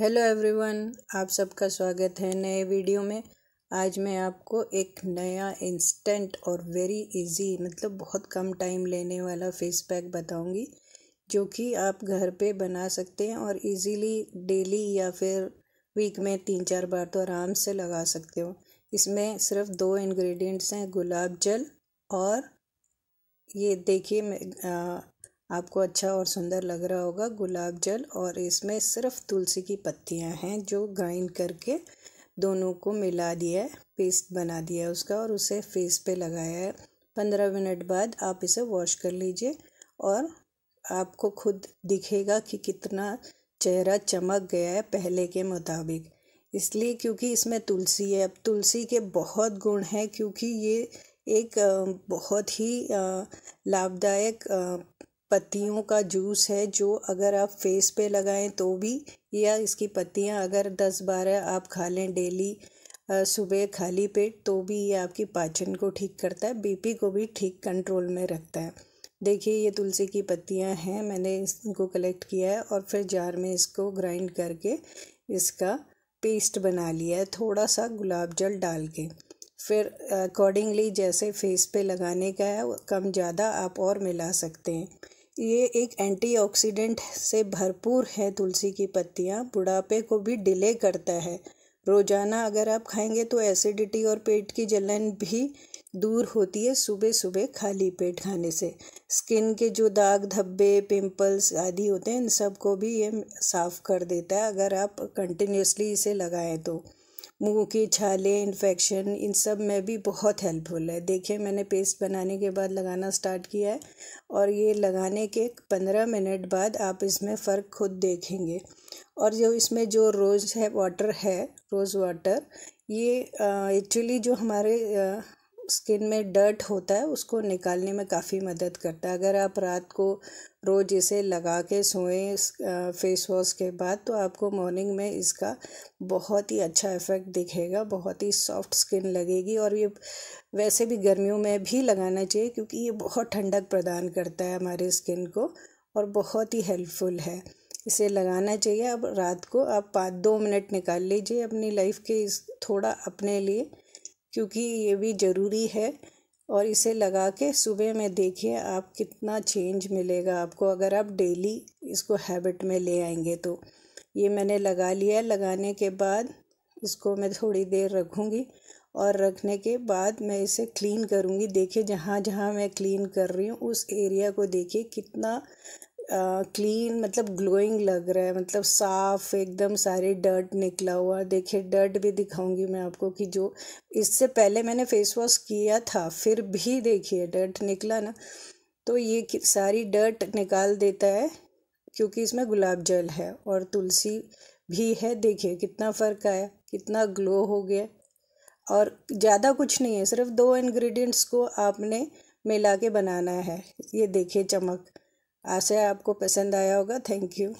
hello everyone आप सबका स्वागत है नए वीडियो में आज मैं आपको एक नया इंस्टेंट और वेरी इजी मतलब बहुत कम टाइम लेने वाला फेस पैक बताऊंगी जो कि आप घर पे बना सकते हैं और इजीली डेली या फिर वीक में तीन चार बार तो आराम से लगा सकते हो इसमें सिर्फ दो इंग्रेडिएंट्स हैं गुलाब जल और ये देखिए आपको अच्छा और सुंदर लग रहा होगा गुलाब जल और इसमें सिर्फ तुलसी की पत्तियां हैं जो ग्राइंड करके दोनों को मिला दिया है पेस्ट बना दिया है उसका और उसे फेस पे लगाया है पंद्रह मिनट बाद आप इसे वॉश कर लीजिए और आपको खुद दिखेगा कि कितना चेहरा चमक गया है पहले के मुताबिक इसलिए क्योंकि इसमें तुलसी है अब तुलसी के बहुत गुण हैं क्योंकि ये एक बहुत ही लाभदायक पत्तियों का जूस है जो अगर आप फेस पे लगाएं तो भी या इसकी पत्तियां अगर दस बारह आप खा लें डेली सुबह खाली पेट तो भी ये आपकी पाचन को ठीक करता है बीपी को भी ठीक कंट्रोल में रखता है देखिए ये तुलसी की पत्तियां हैं मैंने इनको कलेक्ट किया है और फिर जार में इसको ग्राइंड करके इसका पेस्ट बना लिया है थोड़ा सा गुलाब जल डाल के फिर अकॉर्डिंगली जैसे फेस पे लगाने का है कम ज़्यादा आप और मिला सकते हैं ये एक एंटीऑक्सीडेंट से भरपूर है तुलसी की पत्तियाँ बुढ़ापे को भी डिले करता है रोज़ाना अगर आप खाएंगे तो एसिडिटी और पेट की जलन भी दूर होती है सुबह सुबह खाली पेट खाने से स्किन के जो दाग धब्बे पिंपल्स आदि होते हैं इन सब को भी ये साफ़ कर देता है अगर आप कंटिन्यूसली इसे लगाएं तो मुंह की छाले इन्फेक्शन इन सब में भी बहुत हेल्पफुल है देखिए मैंने पेस्ट बनाने के बाद लगाना स्टार्ट किया है और ये लगाने के पंद्रह मिनट बाद आप इसमें फ़र्क खुद देखेंगे और जो इसमें जो रोज़ है वाटर है रोज़ वाटर ये एक्चुअली जो हमारे स्किन में डर्ट होता है उसको निकालने में काफ़ी मदद करता है अगर आप रात को रोज़ इसे लगा के सोएं फेस वॉश के बाद तो आपको मॉर्निंग में इसका बहुत ही अच्छा इफ़ेक्ट दिखेगा बहुत ही सॉफ्ट स्किन लगेगी और ये वैसे भी गर्मियों में भी लगाना चाहिए क्योंकि ये बहुत ठंडक प्रदान करता है हमारे स्किन को और बहुत ही हेल्पफुल है इसे लगाना चाहिए अब रात को आप पाँच दो मिनट निकाल लीजिए अपनी लाइफ के इस थोड़ा अपने लिए क्योंकि ये भी ज़रूरी है और इसे लगा के सुबह में देखिए आप कितना चेंज मिलेगा आपको अगर आप डेली इसको हैबिट में ले आएंगे तो ये मैंने लगा लिया लगाने के बाद इसको मैं थोड़ी देर रखूँगी और रखने के बाद मैं इसे क्लीन करूँगी देखिए जहाँ जहाँ मैं क्लीन कर रही हूँ उस एरिया को देखिए कितना क्लीन मतलब ग्लोइंग लग रहा है मतलब साफ एकदम सारे डर्ट निकला हुआ देखिए डर्ट भी दिखाऊंगी मैं आपको कि जो इससे पहले मैंने फेस वॉश किया था फिर भी देखिए डर्ट निकला ना तो ये सारी डर्ट निकाल देता है क्योंकि इसमें गुलाब जल है और तुलसी भी है देखिए कितना फ़र्क आया कितना ग्लो हो गया और ज़्यादा कुछ नहीं है सिर्फ दो इन्ग्रीडियंट्स को आपने मिला के बनाना है ये देखिए चमक आशा आपको पसंद आया होगा थैंक यू